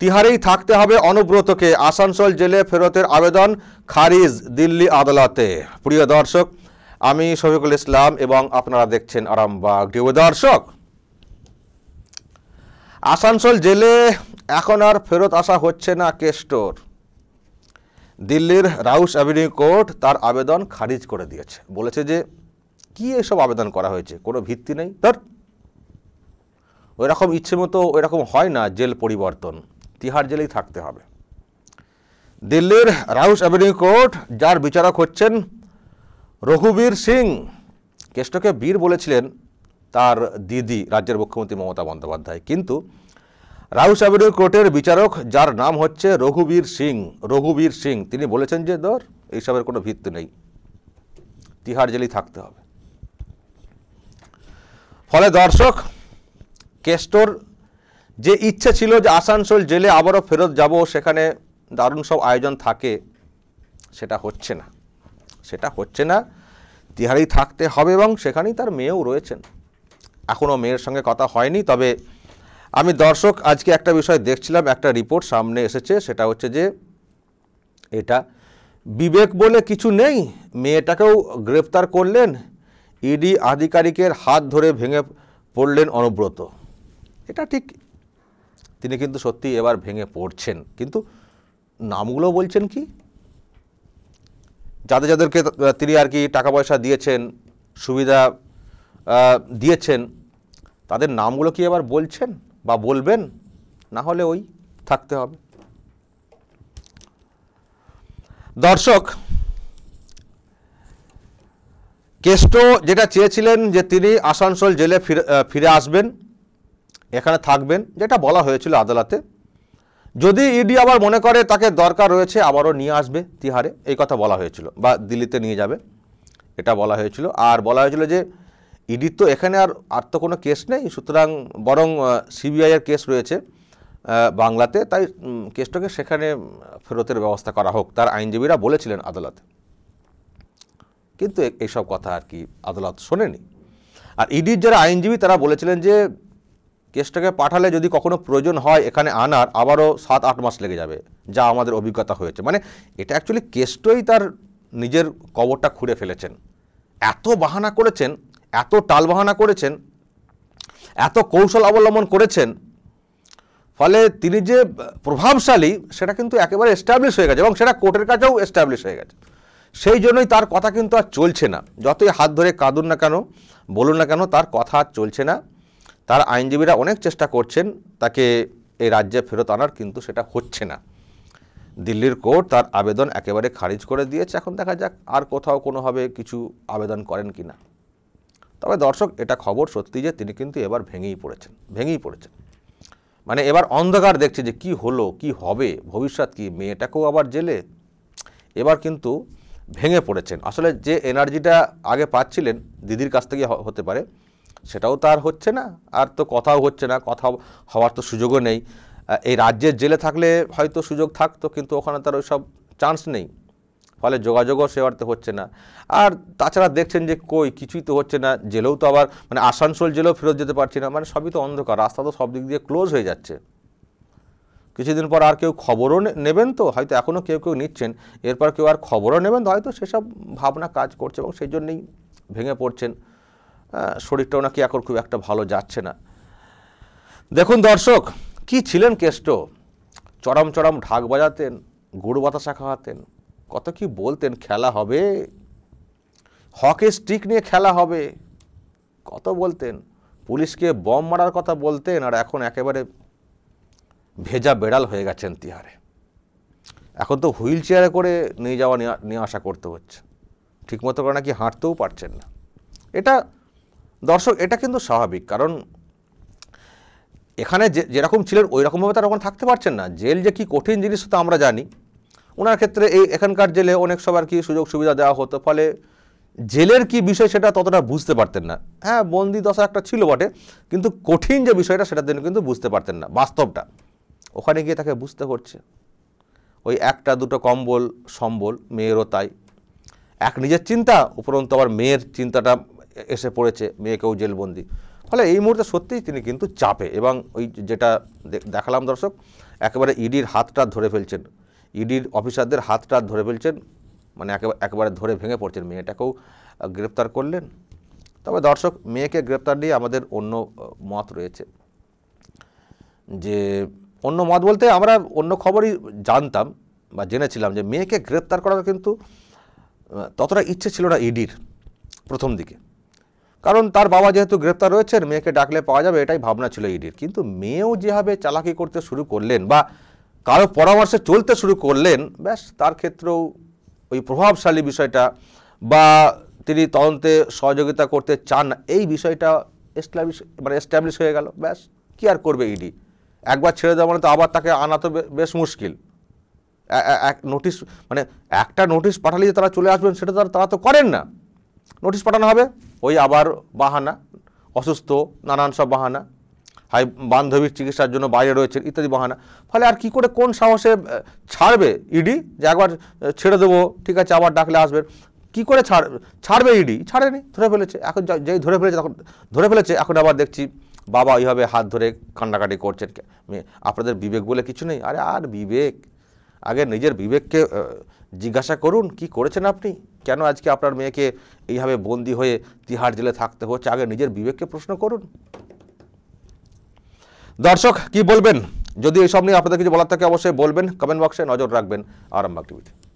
তিহারেই থাকতে হবে অনুব্রতকে আসানসোল জেলে ফেরতের আবেদন খারিজ দিল্লি আদালতে প্রিয় দর্শক আমি শফিকুল ইসলাম এবং আপনারা দেখছেন আরামবাগ প্রিয় দর্শক আসানসোল জেলে এখন আর ফেরত আসা হচ্ছে না কেস্টোর দিল্লির রাউস অ্যাভিনিউ কোর্ট তার আবেদন খারিজ করে দিয়েছে বলেছে যে কি এসব আবেদন করা হয়েছে কোনো ভিত্তি নেই তার ওইরকম ইচ্ছে মতো ওইরকম হয় না জেল পরিবর্তন তিহার জেলেই থাকতে হবে দিল্লির রাউস অ্যাভিনিউ কোর্ট যার বিচারক হচ্ছেন রঘুবীর সিং কেষ্টকে বীর বলেছিলেন তার দিদি রাজ্যের মুখ্যমন্ত্রী মমতা বন্দ্যোপাধ্যায় কিন্তু রাউস অ্যাভিনিউ কোর্টের বিচারক যার নাম হচ্ছে রঘুবীর সিং রঘুবীর সিং তিনি বলেছেন যে ধর এইসবের কোনো ভিত্তি নেই তিহার জেলেই থাকতে হবে ফলে দর্শক কেষ্টর যে ইচ্ছে ছিল যে আসানসোল জেলে আবারও ফেরত যাব সেখানে দারুণ সব আয়োজন থাকে সেটা হচ্ছে না সেটা হচ্ছে না তিহারেই থাকতে হবে এবং সেখানেই তার মেয়েও রয়েছেন এখনও মেয়ের সঙ্গে কথা হয়নি তবে আমি দর্শক আজকে একটা বিষয় দেখছিলাম একটা রিপোর্ট সামনে এসেছে সেটা হচ্ছে যে এটা বিবেক বলে কিছু নেই মেয়েটাকেও গ্রেপ্তার করলেন ইডি আধিকারিকের হাত ধরে ভেঙে পড়লেন অনুব্রত এটা ঠিক তিনি কিন্তু সত্যি এবার ভেঙে পড়ছেন কিন্তু নামগুলো বলছেন কি যাদের যাদেরকে তিনি আর কি টাকা পয়সা দিয়েছেন সুবিধা দিয়েছেন তাদের নামগুলো কি এবার বলছেন বা বলবেন না হলে ওই থাকতে হবে দর্শক কেষ্ট যেটা চেয়েছিলেন যে তিনি আসানসোল জেলে ফিরে আসবেন এখানে থাকবেন যেটা বলা হয়েছিল আদালতে যদি ইডি আবার মনে করে তাকে দরকার রয়েছে আবারও নিয়ে আসবে তিহারে এই কথা বলা হয়েছিল বা দিল্লিতে নিয়ে যাবে এটা বলা হয়েছিল আর বলা হয়েছিল যে ইডির তো এখানে আর আর তো কোনো কেস নেই সুতরাং বরং সিবিআইয়ের কেস রয়েছে বাংলাতে তাই কেসটাকে সেখানে ফেরতের ব্যবস্থা করা হোক তার আইনজীবীরা বলেছিলেন আদালতে কিন্তু এইসব কথা আর কি আদালত শোনেনি আর ইডির যারা আইনজীবী তারা বলেছিলেন যে কেসটাকে পাঠালে যদি কখনো প্রয়োজন হয় এখানে আনার আবারও সাত আট মাস লেগে যাবে যা আমাদের অভিজ্ঞতা হয়েছে মানে এটা অ্যাকচুয়ালি কেসটাই তার নিজের কবরটা খুঁড়ে ফেলেছেন এত বাহানা করেছেন এত টাল বাহানা করেছেন এত কৌশল অবলম্বন করেছেন ফলে তিনি যে প্রভাবশালী সেটা কিন্তু একেবারে এস্টাবলিশ হয়ে গেছে এবং সেটা কোর্টের কাছেও এস্টাবলিশ হয়ে গেছে সেই জন্যই তার কথা কিন্তু আর চলছে না যতই হাত ধরে কাঁদুন না কেন বলুন না কেন তার কথা আর চলছে না তার আইনজীবীরা অনেক চেষ্টা করছেন তাকে এই রাজ্যে ফেরত আনার কিন্তু সেটা হচ্ছে না দিল্লির কোর্ট তার আবেদন একেবারে খারিজ করে দিয়েছে এখন দেখা যাক আর কোথাও কোনোভাবে কিছু আবেদন করেন কি না তবে দর্শক এটা খবর সত্যি যে তিনি কিন্তু এবার ভেঙেই পড়েছেন ভেঙেই পড়েছেন মানে এবার অন্ধকার দেখছে যে কি হলো কি হবে ভবিষ্যৎ কি মেয়েটাকেও আবার জেলে এবার কিন্তু ভেঙে পড়েছেন আসলে যে এনার্জিটা আগে পাচ্ছিলেন দিদির কাছ থেকে হতে পারে সেটাও তো আর হচ্ছে না আর তো কথাও হচ্ছে না কথা হওয়ার তো সুযোগও নেই এই রাজ্যের জেলে থাকলে হয়তো সুযোগ থাকতো কিন্তু ওখানে তার সব চান্স নেই ফলে যোগাযোগও সে অর্থে হচ্ছে না আর তাছাড়া দেখছেন যে কই কিছুই তো হচ্ছে না জেলেও তো আবার মানে আসানসোল জেলেও ফেরত যেতে পারছি না মানে সবই তো অন্ধকার রাস্তা তো সব দিক দিয়ে ক্লোজ হয়ে যাচ্ছে কিছুদিন পর আর কেউ খবরও নেবেন তো হয়তো এখনও কেউ কেউ নিচ্ছেন এরপর কেউ আর খবরও নেবেন তো হয়তো সেসব ভাবনা কাজ করছে এবং সেই জন্যেই ভেঙে পড়ছেন শরীরটাও নাকি এখন খুব একটা ভালো যাচ্ছে না দেখুন দর্শক কি ছিলেন কেষ্ট চরম চরম ঢাক বাজাতেন গুড় বাতাসা খাওয়াতেন কত কি বলতেন খেলা হবে হকে স্টিক নিয়ে খেলা হবে কত বলতেন পুলিশকে বম মারার কথা বলতেন আর এখন একেবারে ভেজা বেড়াল হয়ে গেছেন তিহারে এখন তো হুইল চেয়ারে করে নিয়ে যাওয়া নিয়ে আসা করতে হচ্ছে ঠিকমতো করে নাকি হাঁটতেও পারছেন না এটা দর্শক এটা কিন্তু স্বাভাবিক কারণ এখানে যে যেরকম ছিলেন ওই রকমভাবে তারা ওখানে থাকতে পারছেন না জেল যে কি কঠিন জিনিস তো আমরা জানি ওনার ক্ষেত্রে এই এখানকার জেলে অনেক সবার কি সুযোগ সুবিধা দেওয়া হতো ফলে জেলের কি বিষয় সেটা ততটা বুঝতে পারতেন না হ্যাঁ বন্দি দশা একটা ছিল বটে কিন্তু কঠিন যে বিষয়টা সেটার জন্য কিন্তু বুঝতে পারতেন না বাস্তবটা ওখানে গিয়ে তাকে বুঝতে হচ্ছে ওই একটা দুটো কম্বল সম্বল মেয়েরও তাই এক নিজের চিন্তা উপরন্তু আবার মেয়ের চিন্তাটা এসে পড়েছে মেয়েকেও জেলবন্দি ফলে এই মুহূর্তে সত্যিই তিনি কিন্তু চাপে এবং ওই যেটা দেখালাম দর্শক একেবারে ইডির হাতটা ধরে ফেলছেন ইডির অফিসারদের হাতটা ধরে ফেলছেন মানে একেবারে একেবারে ধরে ভেঙে পড়ছেন মেয়েটাকেও গ্রেপ্তার করলেন তবে দর্শক মেয়েকে গ্রেপ্তার নিয়ে আমাদের অন্য মত রয়েছে যে অন্য মত বলতে আমরা অন্য খবরই জানতাম বা জেনেছিলাম যে মেয়েকে গ্রেপ্তার করা কিন্তু ততটা ইচ্ছে ছিল না ইডির প্রথম দিকে কারণ তার বাবা যেহেতু গ্রেপ্তার রয়েছেন মেয়েকে ডাকলে পাওয়া যাবে এটাই ভাবনা ছিল ইডির কিন্তু মেয়েও যেভাবে চালাকি করতে শুরু করলেন বা কারো পরামর্শে চলতে শুরু করলেন ব্যাস তার ক্ষেত্রেও ওই প্রভাবশালী বিষয়টা বা তিনি তদন্তে সহযোগিতা করতে চান না এই বিষয়টা এস্টাবলিশ মানে এস্টাবলিশ হয়ে গেল ব্যাস কী আর করবে ইডি একবার ছেড়ে দেওয়া মানে তো আবার তাকে আনা তো বেশ মুশকিল এক নোটিশ মানে একটা নোটিশ পাঠালে যে তারা চলে আসবেন সেটা তারা তো করেন না নোটিশ পাঠানো হবে ওই আবার বাহানা অসুস্থ নানান সব বাহানা হাই বান্ধবীর চিকিৎসার জন্য বাইরে রয়েছে ইত্যাদি বাহানা ফলে আর কি করে কোন সাহসে ছাড়বে ইডি যে একবার ছেড়ে দেবো ঠিক আছে আবার ডাকলে আসবে কি করে ছাড় ছাড়বে ইডি ছাড়েনি ধরে ফেলেছে এখন যেই ধরে ফেলেছে তখন ধরে ফেলেছে এখন আবার দেখছি বাবা ওইভাবে হাত ধরে কান্নাকাটি করছেন আপনাদের বিবেক বলে কিছু নেই আরে আর বিবেক আগে নিজের বিবেককে জিজ্ঞাসা করুন কি করেছেন আপনি কেন আজকে আপনার মেয়েকে এইভাবে বন্দি হয়ে তিহার জেলে থাকতে হচ্ছে আগে নিজের বিবেককে প্রশ্ন করুন দর্শক কি বলবেন যদি এইসব নিয়ে আপনাদের কিছু বলার থাকে অবশ্যই বলবেন কমেন্ট বক্সে নজর রাখবেন আরামবাগ টিভিতে